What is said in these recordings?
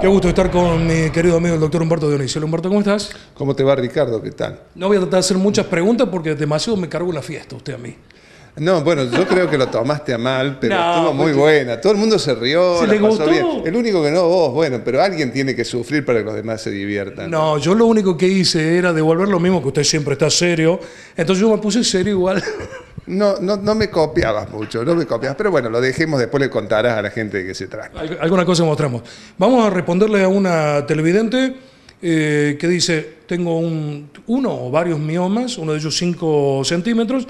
Qué gusto estar con mi querido amigo el doctor Humberto Dionisio. Humberto, ¿cómo estás? ¿Cómo te va, Ricardo? ¿Qué tal? No voy a tratar de hacer muchas preguntas porque demasiado me cargo la fiesta usted a mí. No, bueno, yo creo que lo tomaste a mal, pero estuvo muy buena. Todo el mundo se rió, bien. El único que no vos, bueno, pero alguien tiene que sufrir para que los demás se diviertan. No, yo lo único que hice era devolver lo mismo que usted siempre está serio. Entonces yo me puse serio igual. No, no, no me copiabas mucho, no me copiabas, pero bueno, lo dejemos, después le contarás a la gente que se trata. alguna cosa mostramos. Vamos a responderle a una televidente eh, que dice, tengo un, uno o varios miomas, uno de ellos 5 centímetros,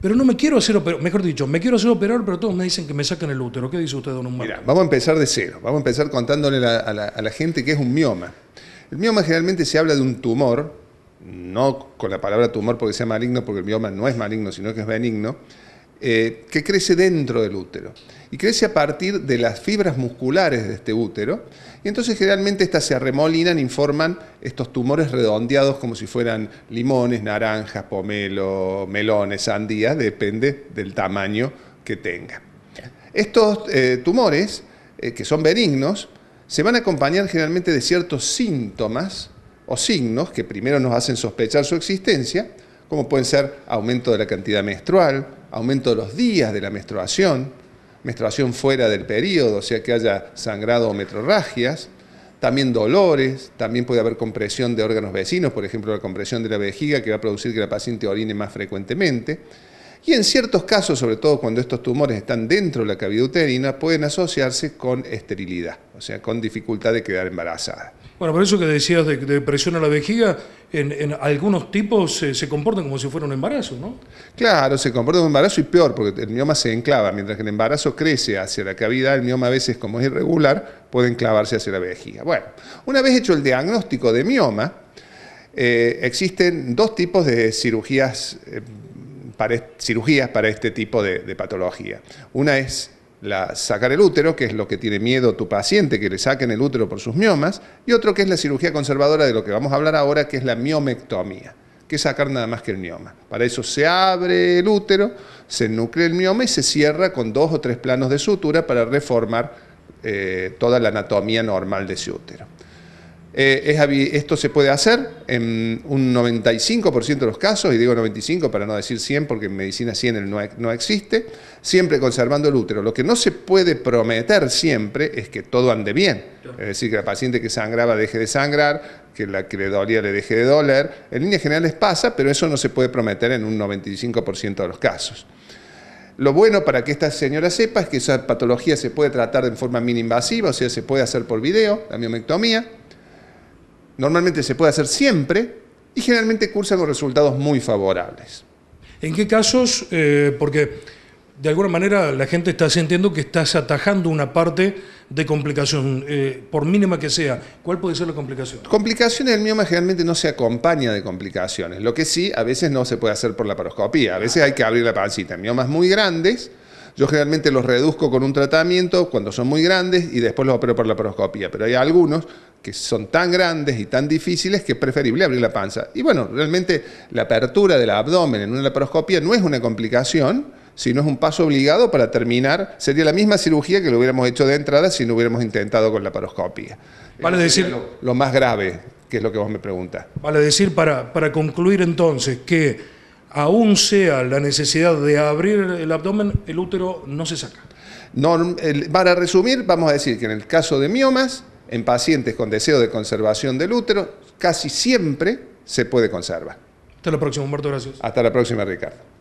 pero no me quiero hacer operar, mejor dicho, me quiero hacer operar, pero todos me dicen que me sacan el útero. ¿Qué dice usted, don Humberto? Mira, vamos a empezar de cero. Vamos a empezar contándole a, la, a la gente que es un mioma. El mioma generalmente se habla de un tumor, no con la palabra tumor porque sea maligno, porque el mioma no es maligno, sino que es benigno eh, que crece dentro del útero y crece a partir de las fibras musculares de este útero. Y entonces generalmente estas se arremolinan y forman estos tumores redondeados como si fueran limones, naranjas, pomelo, melones, sandías, depende del tamaño que tenga. Estos eh, tumores, eh, que son benignos, se van a acompañar generalmente de ciertos síntomas o signos que primero nos hacen sospechar su existencia, como pueden ser aumento de la cantidad menstrual, aumento de los días de la menstruación, menstruación fuera del periodo, o sea que haya sangrado o metrorragias, también dolores, también puede haber compresión de órganos vecinos, por ejemplo la compresión de la vejiga que va a producir que la paciente orine más frecuentemente. Y en ciertos casos, sobre todo cuando estos tumores están dentro de la cavidad uterina, pueden asociarse con esterilidad, o sea, con dificultad de quedar embarazada. Bueno, por eso que decías de, presión a la vejiga, en, algunos tipos se comportan como si fuera un embarazo, ¿no? Claro, se comporta como un embarazo y peor, porque el mioma se enclava, mientras que el embarazo crece hacia la cavidad, el mioma a veces, como es irregular, puede enclavarse hacia la vejiga. Bueno, una vez hecho el diagnóstico de mioma, eh, existen dos tipos de cirugías, eh, para, cirugías para este tipo de patología. Una es la, sacar el útero, que es lo que tiene miedo tu paciente, que le saquen el útero por sus miomas, y otro que es la cirugía conservadora de lo que vamos a hablar ahora, que es la miomectomía, que es sacar nada más que el mioma. Para eso se abre el útero, se nuclea el mioma y se cierra con dos o tres planos de sutura para reformar eh, toda la anatomía normal de ese útero. Eh, esto se puede hacer en un 95% de los casos, y digo 95 para no decir 100 porque en medicina 100 e-, no, existe, siempre conservando el útero. Lo que no se puede prometer siempre es que todo ande bien, es decir, que la paciente que sangraba deje de sangrar, que la que le dolía le deje de doler. En general les pasa, pero eso no se puede prometer en un 95% de los casos. Lo bueno para que esta señora sepa es que esa patología se puede tratar de forma mini invasiva, o sea, se puede hacer por video, la miomectomía, normalmente se puede hacer siempre y generalmente cursa con resultados muy favorables. ¿En qué casos? Eh, porque de alguna manera la gente está sintiendo que estás atajando una parte de complicación, eh, por mínima que sea. ¿Cuál puede ser la complicación? Complicaciones del mioma generalmente no se acompaña de complicaciones, lo que sí a veces no se puede hacer por la paroscopía, a veces hay que abrir la pancita. miomas muy grandes yo generalmente los reduzco con un tratamiento cuando son muy grandes y después los opero por la paroscopía, pero hay algunos que son tan grandes y tan difíciles que es preferible abrir la panza. Y bueno, realmente la apertura del abdomen en una laparoscopia no es una complicación, sino es un paso obligado para terminar, sería la misma cirugía que lo hubiéramos hecho de entrada si no hubiéramos intentado con la paroscopia. Vale eh, decirlo. lo, más grave, que es lo que vos me preguntas. Vale decir, para, para concluir entonces, que aún sea la necesidad de abrir el abdomen, el útero no se saca. para resumir, vamos a decir que en el caso de miomas, en pacientes con deseo de conservación del útero, casi siempre se puede conservar. Hasta la próxima, Humberto, gracias. Hasta la próxima, Ricardo.